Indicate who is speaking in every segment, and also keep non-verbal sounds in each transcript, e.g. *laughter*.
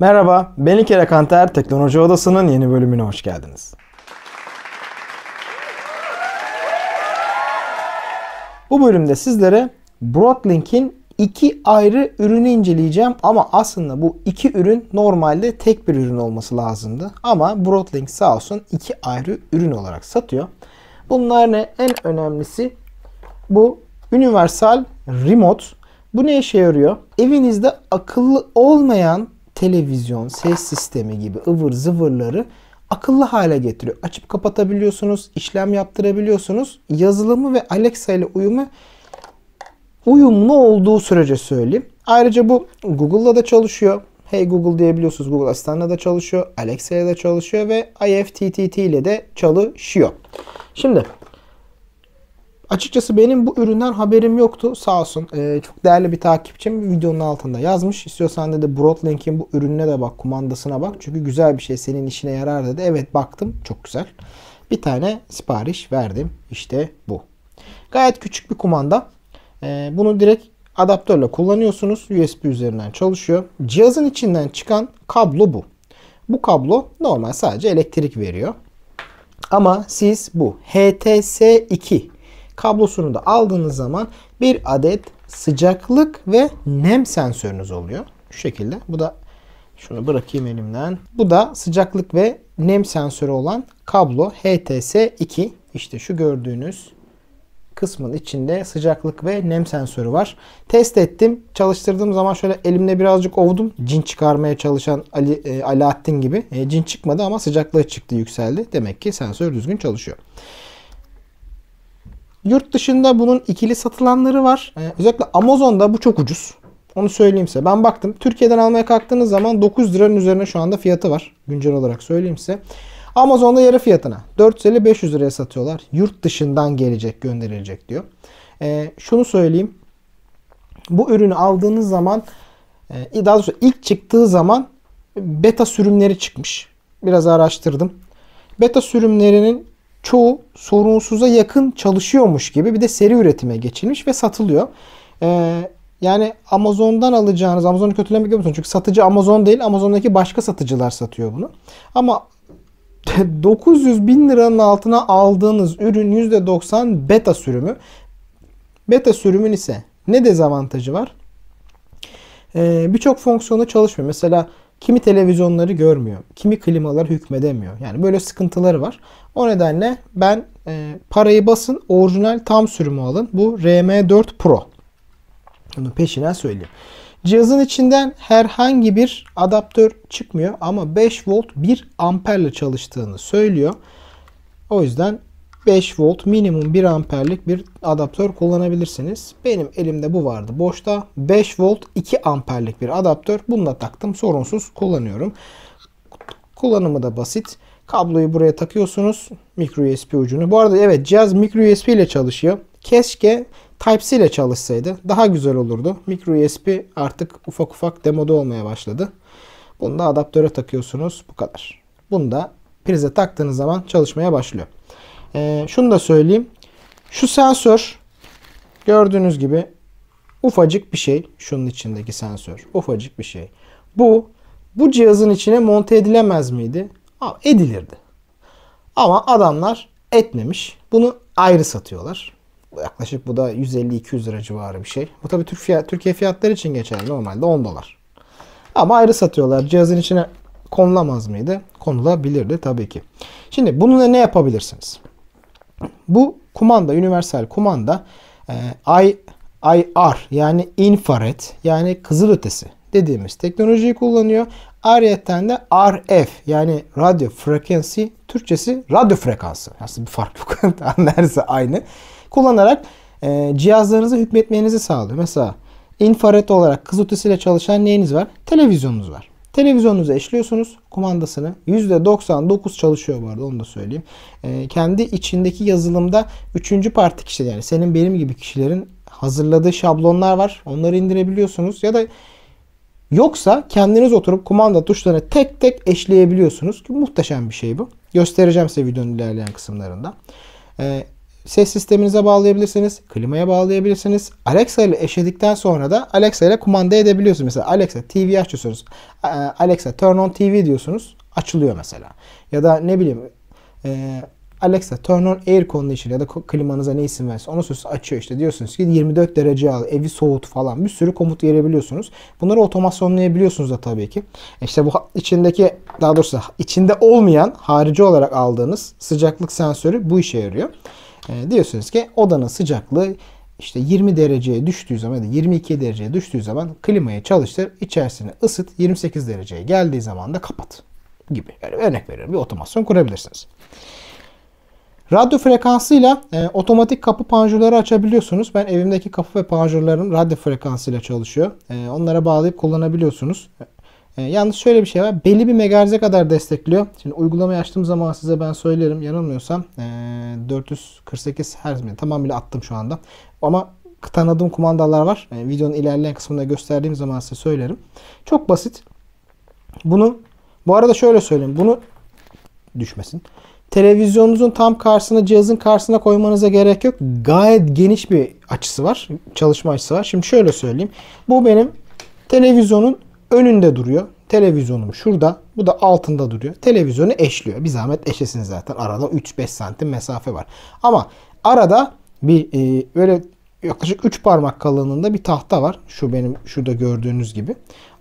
Speaker 1: Merhaba, ben İlker Kanter Teknoloji Odası'nın yeni bölümüne hoş geldiniz. Bu bölümde sizlere Broadlink'in iki ayrı ürünü inceleyeceğim ama aslında bu iki ürün normalde tek bir ürün olması lazımdı. Ama Broadlink sağ olsun iki ayrı ürün olarak satıyor. Bunlar ne? En önemlisi bu Universal Remote. Bu ne işe yarıyor? Evinizde akıllı olmayan televizyon, ses sistemi gibi ıvır zıvırları akıllı hale getiriyor. Açıp kapatabiliyorsunuz, işlem yaptırabiliyorsunuz. Yazılımı ve Alexa ile uyumu uyumlu olduğu sürece söyleyeyim. Ayrıca bu Google'la da çalışıyor. Hey Google diyebiliyorsunuz. Google Asistan'la da çalışıyor. Alexa ile de çalışıyor ve IFTTT ile de çalışıyor. Şimdi Açıkçası benim bu üründen haberim yoktu sağ olsun. E, çok değerli bir takipçim videonun altında yazmış. İstiyorsan dedi Broadlink'in bu ürününe de bak kumandasına bak. Çünkü güzel bir şey senin işine yarar dedi. Evet baktım çok güzel. Bir tane sipariş verdim. İşte bu. Gayet küçük bir kumanda. E, bunu direkt adaptörle kullanıyorsunuz. USB üzerinden çalışıyor. Cihazın içinden çıkan kablo bu. Bu kablo normal sadece elektrik veriyor. Ama siz bu HTS2 Kablosunu da aldığınız zaman bir adet sıcaklık ve nem sensörünüz oluyor. Şu şekilde. Bu da şunu bırakayım elimden. Bu da sıcaklık ve nem sensörü olan kablo HTS2. İşte şu gördüğünüz kısmın içinde sıcaklık ve nem sensörü var. Test ettim. Çalıştırdığım zaman şöyle elimle birazcık ovdum. Cin çıkarmaya çalışan Ali, e, Alaaddin gibi. E, cin çıkmadı ama sıcaklığı çıktı yükseldi. Demek ki sensör düzgün çalışıyor. Yurt dışında bunun ikili satılanları var. Ee, özellikle Amazon'da bu çok ucuz. Onu söyleyeyim size. Ben baktım. Türkiye'den almaya kalktığınız zaman 9 liranın üzerine şu anda fiyatı var. Güncel olarak söyleyeyim size. Amazon'da yarı fiyatına 450-500 liraya satıyorlar. Yurt dışından gelecek, gönderilecek diyor. Ee, şunu söyleyeyim. Bu ürünü aldığınız zaman e, daha doğrusu ilk çıktığı zaman beta sürümleri çıkmış. Biraz araştırdım. Beta sürümlerinin çoğu sorunsuza yakın çalışıyormuş gibi bir de seri üretime geçilmiş ve satılıyor. Ee, yani Amazon'dan alacağınız, Amazon'u kötülemek yapıyorsunuz. Çünkü satıcı Amazon değil, Amazon'daki başka satıcılar satıyor bunu. Ama 900 *laughs* bin liranın altına aldığınız ürün %90 beta sürümü. Beta sürümün ise ne dezavantajı var? Ee, Birçok fonksiyonu çalışmıyor. Mesela Kimi televizyonları görmüyor, kimi klimalar hükmedemiyor. Yani böyle sıkıntıları var. O nedenle ben e, parayı basın, orijinal tam sürümü alın. Bu RM4 Pro. Bunu peşinen söyleyeyim. Cihazın içinden herhangi bir adaptör çıkmıyor ama 5 volt 1 amperle çalıştığını söylüyor. O yüzden 5 volt minimum 1 amperlik bir adaptör kullanabilirsiniz. Benim elimde bu vardı boşta. 5 volt 2 amperlik bir adaptör. Bunu da taktım sorunsuz kullanıyorum. Kullanımı da basit. Kabloyu buraya takıyorsunuz. Micro USB ucunu. Bu arada evet cihaz micro USB ile çalışıyor. Keşke Type-C ile çalışsaydı daha güzel olurdu. Micro USB artık ufak ufak demoda olmaya başladı. Bunu da adaptöre takıyorsunuz. Bu kadar. Bunu da prize taktığınız zaman çalışmaya başlıyor. E, şunu da söyleyeyim. Şu sensör gördüğünüz gibi ufacık bir şey. Şunun içindeki sensör ufacık bir şey. Bu bu cihazın içine monte edilemez miydi? edilirdi. Ama adamlar etmemiş. Bunu ayrı satıyorlar. Yaklaşık bu da 150-200 lira civarı bir şey. Bu tabi Türkiye fiyatları için geçerli normalde 10 dolar. Ama ayrı satıyorlar. Cihazın içine konulamaz mıydı? Konulabilirdi tabii ki. Şimdi bununla ne yapabilirsiniz? Bu kumanda, universal kumanda e, I, IR yani infrared yani kızılötesi dediğimiz teknolojiyi kullanıyor. Ayrıca de RF yani radyo frekansı, Türkçesi radyo frekansı. Aslında bir fark yok. Neredeyse *laughs* aynı. Kullanarak e, cihazlarınızı hükmetmenizi sağlıyor. Mesela infrared olarak kızılötesiyle çalışan neyiniz var? Televizyonunuz var. Televizyonunuza eşliyorsunuz. Kumandasını %99 çalışıyor bu arada onu da söyleyeyim. E, kendi içindeki yazılımda 3. parti kişiler yani senin benim gibi kişilerin hazırladığı şablonlar var. Onları indirebiliyorsunuz ya da Yoksa kendiniz oturup kumanda tuşlarını tek tek eşleyebiliyorsunuz. Ki muhteşem bir şey bu. Göstereceğim size videonun ilerleyen kısımlarında. Ee, ses sisteminize bağlayabilirsiniz. Klimaya bağlayabilirsiniz. Alexa ile eşledikten sonra da Alexa ile kumanda edebiliyorsunuz. Mesela Alexa TV açıyorsunuz, ee, Alexa turn on TV diyorsunuz. Açılıyor mesela. Ya da ne bileyim e, Alexa turn on air conditioner ya da klimanıza ne isim versin onu sözü açıyor işte. Diyorsunuz ki 24 derece al, evi soğut falan bir sürü komut verebiliyorsunuz. Bunları otomasyonlayabiliyorsunuz da tabii ki. E işte bu içindeki daha doğrusu içinde olmayan harici olarak aldığınız sıcaklık sensörü bu işe yarıyor. E, diyorsunuz ki odanın sıcaklığı işte 20 dereceye düştüğü zaman ya da 22 dereceye düştüğü zaman klimayı çalıştır, içerisini ısıt, 28 dereceye geldiği zaman da kapat gibi. Yani örnek veriyorum bir otomasyon kurabilirsiniz. Radyo frekansıyla e, otomatik kapı panjurları açabiliyorsunuz. Ben evimdeki kapı ve panjurlarım radyo frekansıyla çalışıyor. E, onlara bağlayıp kullanabiliyorsunuz. E, yalnız şöyle bir şey var. Belli bir megahertz'e kadar destekliyor. Şimdi uygulamayı açtığım zaman size ben söylerim. Yanılmıyorsam e, 448 Hz mi? Tamamıyla attım şu anda. Ama tanıdığım kumandalar var. E, videonun ilerleyen kısmında gösterdiğim zaman size söylerim. Çok basit. Bunu bu arada şöyle söyleyeyim. Bunu düşmesin. Televizyonunuzun tam karşısına, cihazın karşısına koymanıza gerek yok. Gayet geniş bir açısı var. Çalışma açısı var. Şimdi şöyle söyleyeyim. Bu benim televizyonun önünde duruyor. Televizyonum şurada. Bu da altında duruyor. Televizyonu eşliyor. Bir zahmet eşesin zaten. Arada 3-5 santim mesafe var. Ama arada bir e, böyle yaklaşık 3 parmak kalınlığında bir tahta var. Şu benim şurada gördüğünüz gibi.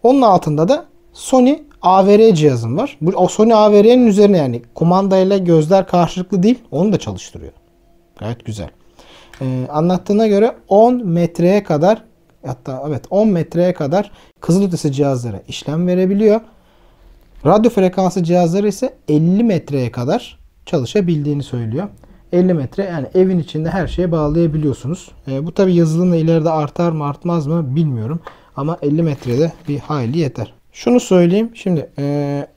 Speaker 1: Onun altında da Sony AVR cihazım var. Bu, o Sony AVR'nin üzerine yani kumandayla gözler karşılıklı değil. Onu da çalıştırıyor. Gayet güzel. Ee, anlattığına göre 10 metreye kadar hatta evet 10 metreye kadar kızılötesi cihazlara işlem verebiliyor. Radyo frekansı cihazları ise 50 metreye kadar çalışabildiğini söylüyor. 50 metre yani evin içinde her şeye bağlayabiliyorsunuz. E, bu tabi yazılımla ileride artar mı artmaz mı bilmiyorum. Ama 50 metrede bir hayli yeter. Şunu söyleyeyim. Şimdi e,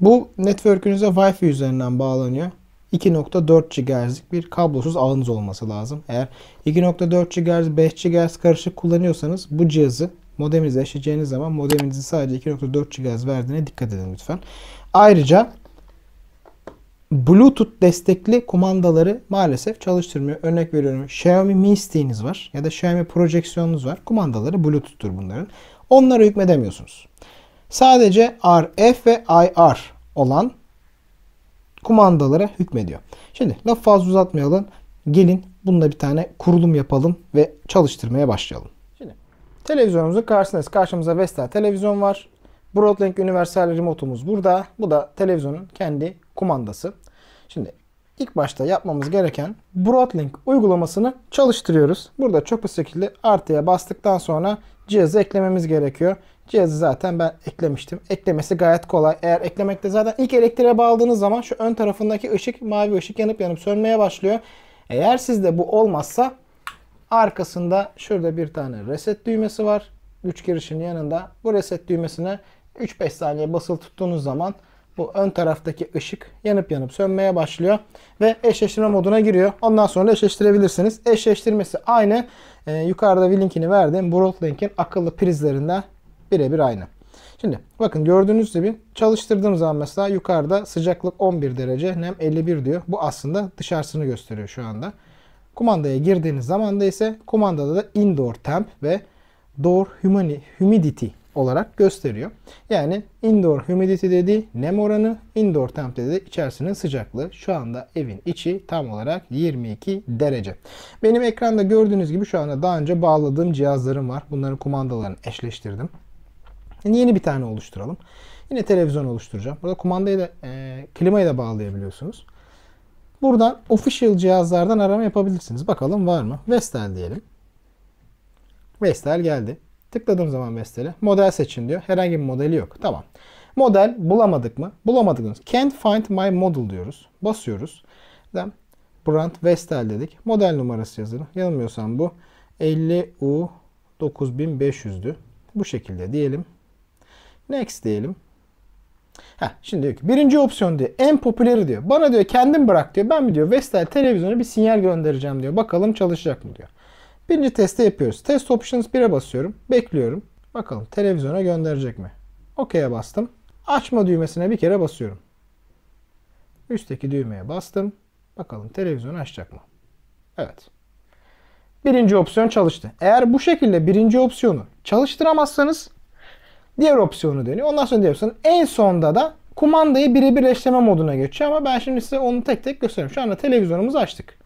Speaker 1: bu network'ünüze Wi-Fi üzerinden bağlanıyor. 2.4 GHz'lik bir kablosuz ağınız olması lazım. Eğer 2.4 GHz 5 GHz karışık kullanıyorsanız bu cihazı modeminize eşleyeceğiniz zaman modeminizi sadece 2.4 GHz verdiğine dikkat edin lütfen. Ayrıca Bluetooth destekli kumandaları maalesef çalıştırmıyor. Örnek veriyorum Xiaomi Mi Stick'iniz var ya da Xiaomi projeksiyonunuz var. Kumandaları Bluetooth'tur bunların. Onları hükmedemiyorsunuz. Sadece RF ve IR olan kumandalara hükmediyor. Şimdi laf fazla uzatmayalım. Gelin bunda bir tane kurulum yapalım ve çalıştırmaya başlayalım. Şimdi televizyonumuzun karşısındayız. Karşımıza Vestel televizyon var. Broadlink Universal Remote'umuz burada. Bu da televizyonun kendi kumandası. Şimdi ilk başta yapmamız gereken Broadlink uygulamasını çalıştırıyoruz. Burada çok çöpü şekilde artıya bastıktan sonra cihazı eklememiz gerekiyor. Cihazı zaten ben eklemiştim. Eklemesi gayet kolay. Eğer eklemekte zaten ilk elektriğe bağladığınız zaman şu ön tarafındaki ışık mavi ışık yanıp yanıp sönmeye başlıyor. Eğer sizde bu olmazsa arkasında şurada bir tane reset düğmesi var. Güç girişinin yanında bu reset düğmesine 3-5 saniye basılı tuttuğunuz zaman bu ön taraftaki ışık yanıp yanıp sönmeye başlıyor ve eşleştirme moduna giriyor. Ondan sonra eşleştirebilirsiniz. Eşleştirmesi aynı. E, yukarıda bir linkini verdim. Broad Link'in akıllı prizlerinden birebir aynı. Şimdi bakın gördüğünüz gibi çalıştırdığım zaman mesela yukarıda sıcaklık 11 derece, nem 51 diyor. Bu aslında dışarısını gösteriyor şu anda. Kumandaya girdiğiniz zaman da ise kumandada da indoor temp ve door humidity olarak gösteriyor. Yani indoor humidity dediği nem oranı, indoor temp dediği içerisinin sıcaklığı. Şu anda evin içi tam olarak 22 derece. Benim ekranda gördüğünüz gibi şu anda daha önce bağladığım cihazlarım var. Bunların kumandalarını eşleştirdim. yeni bir tane oluşturalım. Yine televizyon oluşturacağım. Burada kumandayı da e, klimayı da bağlayabiliyorsunuz. Buradan official cihazlardan arama yapabilirsiniz. Bakalım var mı? Vestel diyelim. Vestel geldi. Tıkladığım zaman Vestel'e model seçin diyor. Herhangi bir modeli yok. Tamam. Model bulamadık mı? Bulamadık. Mı? Can't find my model diyoruz. Basıyoruz. Brand Vestel dedik. Model numarası yazalım. Yanılmıyorsam bu 50U9500'dü. Bu şekilde diyelim. Next diyelim. Heh, şimdi diyor ki birinci opsiyon diyor. En popüleri diyor. Bana diyor kendim bırak diyor. Ben mi diyor Vestel televizyonu bir sinyal göndereceğim diyor. Bakalım çalışacak mı diyor. Birinci testi yapıyoruz. Test Options 1'e basıyorum. Bekliyorum. Bakalım televizyona gönderecek mi? OK'ye bastım. Açma düğmesine bir kere basıyorum. Üstteki düğmeye bastım. Bakalım televizyonu açacak mı? Evet. Birinci opsiyon çalıştı. Eğer bu şekilde birinci opsiyonu çalıştıramazsanız diğer opsiyonu deniyor. Ondan sonra diyorsun En sonda da kumandayı birebir eşleme moduna geçiyor ama ben şimdi size onu tek tek göstereyim. Şu anda televizyonumuzu açtık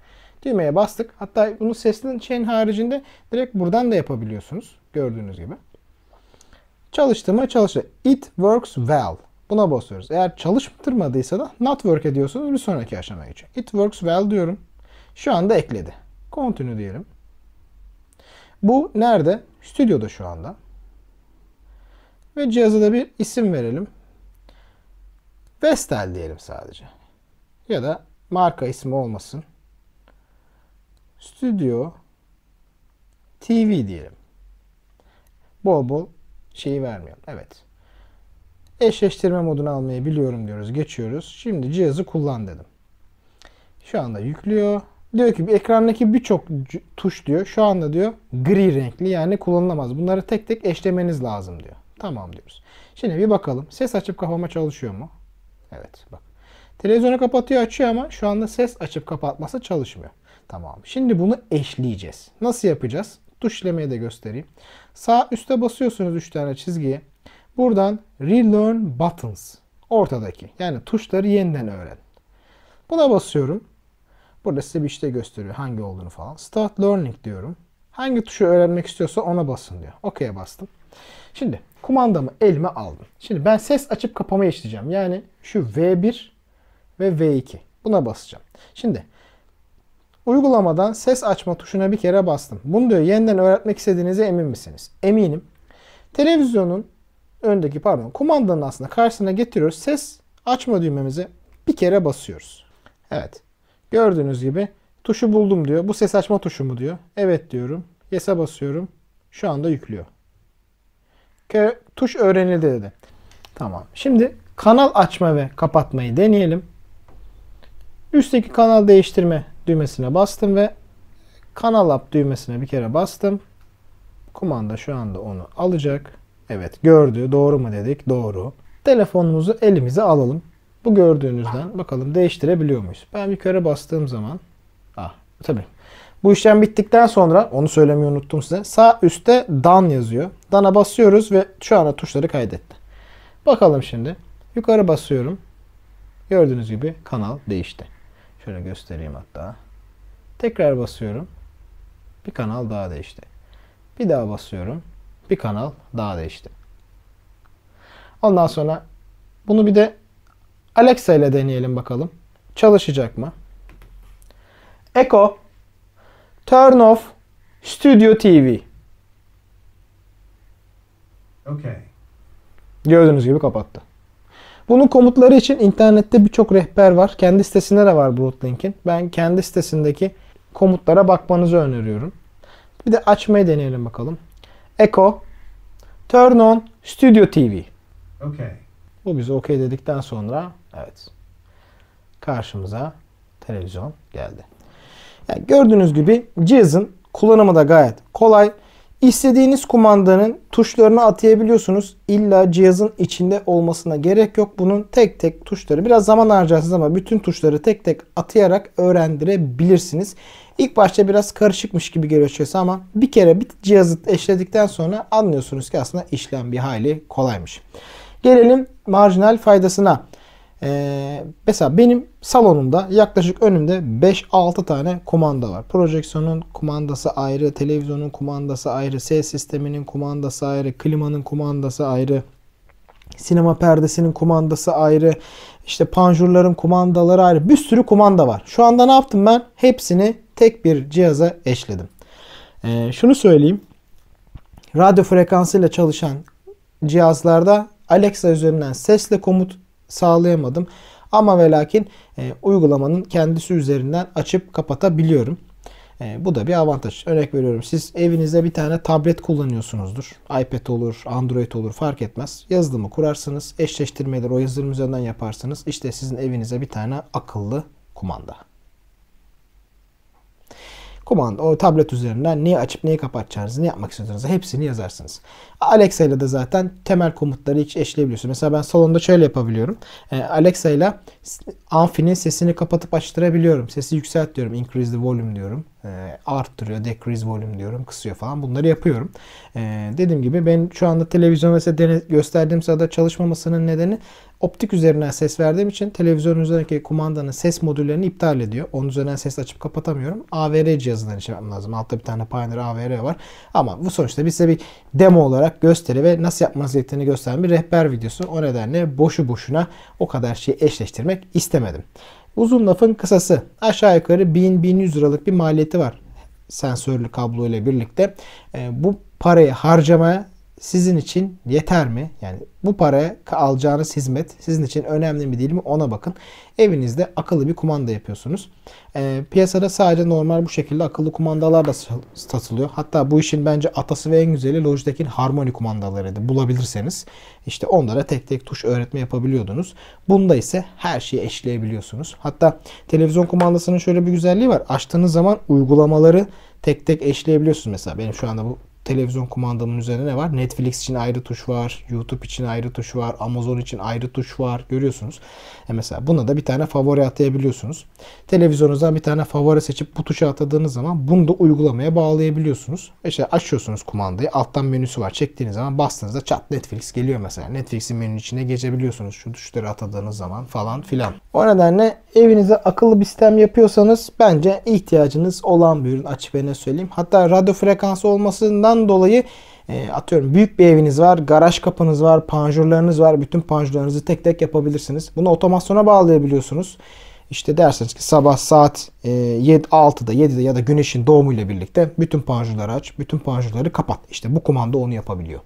Speaker 1: düğmeye bastık. Hatta bunu sesli şeyin haricinde direkt buradan da yapabiliyorsunuz. Gördüğünüz gibi. Çalıştırma çalışır. It works well. Buna basıyoruz. Eğer çalıştırmadıysa da not work ediyorsunuz. Bir sonraki aşamaya geçiyor. It works well diyorum. Şu anda ekledi. Continue diyelim. Bu nerede? Stüdyoda şu anda. Ve cihaza da bir isim verelim. Vestel diyelim sadece. Ya da marka ismi olmasın. Stüdyo TV diyelim. Bol bol şeyi vermiyorum. Evet. Eşleştirme modunu almayı biliyorum diyoruz. Geçiyoruz. Şimdi cihazı kullan dedim. Şu anda yüklüyor. Diyor ki ekrandaki birçok tuş diyor. Şu anda diyor gri renkli yani kullanılamaz. Bunları tek tek eşlemeniz lazım diyor. Tamam diyoruz. Şimdi bir bakalım. Ses açıp kapama çalışıyor mu? Evet bak. Televizyonu kapatıyor açıyor ama şu anda ses açıp kapatması çalışmıyor. Tamam. Şimdi bunu eşleyeceğiz. Nasıl yapacağız? Tuşlamayı de göstereyim. Sağ üste basıyorsunuz 3 tane çizgiye. Buradan Relearn Buttons. Ortadaki. Yani tuşları yeniden öğren. Buna basıyorum. Burada size bir işte gösteriyor hangi olduğunu falan. Start Learning diyorum. Hangi tuşu öğrenmek istiyorsa ona basın diyor. OK'ye bastım. Şimdi kumandamı elime aldım. Şimdi ben ses açıp kapama işleyeceğim. Yani şu V1 ve V2. Buna basacağım. Şimdi Uygulamadan ses açma tuşuna bir kere bastım. Bunu diyor yeniden öğretmek istediğinize emin misiniz? Eminim. Televizyonun öndeki pardon kumandanın aslında karşısına getiriyoruz. Ses açma düğmemizi bir kere basıyoruz. Evet. Gördüğünüz gibi tuşu buldum diyor. Bu ses açma tuşu mu diyor. Evet diyorum. Yes'e basıyorum. Şu anda yüklüyor. tuş öğrenildi dedi. Tamam. Şimdi kanal açma ve kapatmayı deneyelim. Üstteki kanal değiştirme düğmesine bastım ve kanal app düğmesine bir kere bastım. Kumanda şu anda onu alacak. Evet gördü. Doğru mu dedik? Doğru. Telefonumuzu elimize alalım. Bu gördüğünüzden bakalım değiştirebiliyor muyuz? Ben bir kere bastığım zaman ah tabii. Bu işlem bittikten sonra onu söylemeyi unuttum size. Sağ üstte dan yazıyor. Dana basıyoruz ve şu anda tuşları kaydetti. Bakalım şimdi. Yukarı basıyorum. Gördüğünüz gibi kanal değişti. Şöyle göstereyim hatta. Tekrar basıyorum. Bir kanal daha değişti. Bir daha basıyorum. Bir kanal daha değişti. Ondan sonra bunu bir de Alexa ile deneyelim bakalım. Çalışacak mı? Echo turn off Studio TV. Okay. Gördüğünüz gibi kapattı. Bunun komutları için internette birçok rehber var. Kendi sitesinde de var Broadlink'in. Ben kendi sitesindeki komutlara bakmanızı öneriyorum. Bir de açmayı deneyelim bakalım. Echo, turn on Studio TV. Okay. Bu bize OK dedikten sonra evet karşımıza televizyon geldi. Yani gördüğünüz gibi cihazın kullanımı da gayet kolay. İstediğiniz kumandanın tuşlarını atayabiliyorsunuz. İlla cihazın içinde olmasına gerek yok. Bunun tek tek tuşları biraz zaman harcarsınız ama bütün tuşları tek tek atayarak öğrendirebilirsiniz. İlk başta biraz karışıkmış gibi geliyor açıkçası ama bir kere bir cihazı eşledikten sonra anlıyorsunuz ki aslında işlem bir hayli kolaymış. Gelelim marjinal faydasına. Ee, mesela benim salonumda yaklaşık önümde 5-6 tane kumanda var. Projeksiyonun kumandası ayrı, televizyonun kumandası ayrı, ses sisteminin kumandası ayrı, klimanın kumandası ayrı, sinema perdesinin kumandası ayrı, işte panjurların kumandaları ayrı. Bir sürü kumanda var. Şu anda ne yaptım ben? Hepsini tek bir cihaza eşledim. Ee, şunu söyleyeyim. Radyo frekansıyla çalışan cihazlarda Alexa üzerinden sesle komut, sağlayamadım. Ama ve lakin e, uygulamanın kendisi üzerinden açıp kapatabiliyorum. E, bu da bir avantaj. Örnek veriyorum siz evinizde bir tane tablet kullanıyorsunuzdur. iPad olur, Android olur fark etmez. Yazılımı kurarsınız, eşleştirmeleri o yazılım üzerinden yaparsınız. İşte sizin evinize bir tane akıllı kumanda kumanda o tablet üzerinden neyi açıp neyi kapatacağınızı, ne yapmak istediğinizi hepsini yazarsınız. Alexa ile de zaten temel komutları hiç eşleyebiliyorsunuz. Mesela ben salonda şöyle yapabiliyorum. Ee, Alexa ile amfinin sesini kapatıp açtırabiliyorum. Sesi yükselt diyorum. Increase the volume diyorum. Ee, arttırıyor. Decrease volume diyorum. Kısıyor falan. Bunları yapıyorum. Ee, dediğim gibi ben şu anda televizyon mesela dene, gösterdiğim sırada çalışmamasının nedeni optik üzerinden ses verdiğim için televizyon üzerindeki kumandanın ses modüllerini iptal ediyor. Onun üzerinden ses açıp kapatamıyorum. AVR cihazından şey yapmam lazım. Altta bir tane Pioneer AVR var. Ama bu sonuçta biz bir demo olarak gösteri ve nasıl yapmanız gerektiğini gösteren bir rehber videosu. O nedenle boşu boşuna o kadar şeyi eşleştirmek istemedim. Uzun lafın kısası aşağı yukarı 1000-1100 liralık bir maliyeti var sensörlü kablo ile birlikte. E, bu parayı harcamaya sizin için yeter mi? Yani bu paraya alacağınız hizmet sizin için önemli mi değil mi ona bakın. Evinizde akıllı bir kumanda yapıyorsunuz. E, piyasada sadece normal bu şekilde akıllı kumandalar da satılıyor. Hatta bu işin bence atası ve en güzeli Logitech'in Harmony kumandalarıydı. Bulabilirseniz işte onlara tek tek tuş öğretme yapabiliyordunuz. Bunda ise her şeyi eşleyebiliyorsunuz. Hatta televizyon kumandasının şöyle bir güzelliği var. Açtığınız zaman uygulamaları tek tek eşleyebiliyorsunuz. Mesela benim şu anda bu televizyon kumandamın üzerine ne var? Netflix için ayrı tuş var, YouTube için ayrı tuş var, Amazon için ayrı tuş var. Görüyorsunuz. E mesela buna da bir tane favori atayabiliyorsunuz. Televizyonunuzdan bir tane favori seçip bu tuşa atadığınız zaman bunu da uygulamaya bağlayabiliyorsunuz. E işte açıyorsunuz kumandayı. Alttan menüsü var. Çektiğiniz zaman bastığınızda çat Netflix geliyor mesela. Netflix'in menünün içine geçebiliyorsunuz. Şu tuşları atadığınız zaman falan filan. O nedenle evinize akıllı bir sistem yapıyorsanız bence ihtiyacınız olan bir ürün açık ve ne söyleyeyim. Hatta radyo frekansı olmasından Bundan dolayı e, atıyorum büyük bir eviniz var, garaj kapınız var, panjurlarınız var. Bütün panjurlarınızı tek tek yapabilirsiniz. Bunu otomasyona bağlayabiliyorsunuz. İşte dersiniz ki sabah saat 7, 6'da 7'de ya da güneşin doğumuyla birlikte bütün panjurları aç, bütün panjurları kapat. İşte bu kumanda onu yapabiliyor.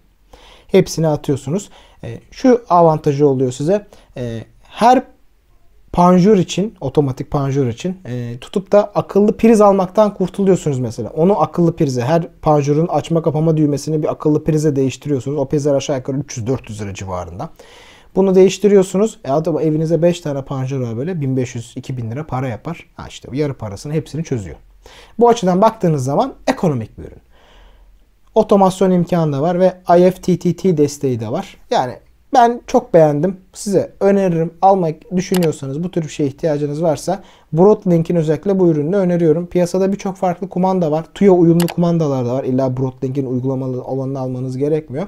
Speaker 1: Hepsini atıyorsunuz. E, şu avantajı oluyor size. E, her panjur için, otomatik panjur için e, tutup da akıllı priz almaktan kurtuluyorsunuz mesela. Onu akıllı prize, her panjurun açma kapama düğmesini bir akıllı prize değiştiriyorsunuz. O prizler aşağı yukarı 300-400 lira civarında. Bunu değiştiriyorsunuz. E adam evinize 5 tane panjur var böyle 1500-2000 lira para yapar. Ha işte yarı parasını hepsini çözüyor. Bu açıdan baktığınız zaman ekonomik bir ürün. Otomasyon imkanı da var ve IFTTT desteği de var. Yani ben çok beğendim. Size öneririm. Almak düşünüyorsanız bu tür bir şeye ihtiyacınız varsa Broadlink'in özellikle bu ürününü öneriyorum. Piyasada birçok farklı kumanda var. TUY'a uyumlu kumandalar da var. İlla Broadlink'in uygulamalı olanını almanız gerekmiyor.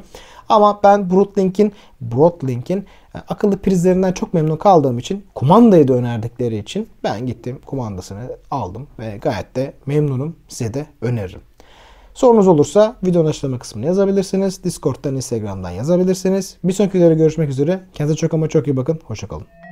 Speaker 1: Ama ben Broadlink'in Broadlink'in e, akıllı prizlerinden çok memnun kaldığım için kumandayı da önerdikleri için ben gittim kumandasını aldım ve gayet de memnunum. Size de öneririm. Sorunuz olursa videonun açıklama kısmına yazabilirsiniz. Discord'dan, Instagram'dan yazabilirsiniz. Bir sonraki videoda görüşmek üzere. Kendinize çok ama çok iyi bakın. Hoşçakalın.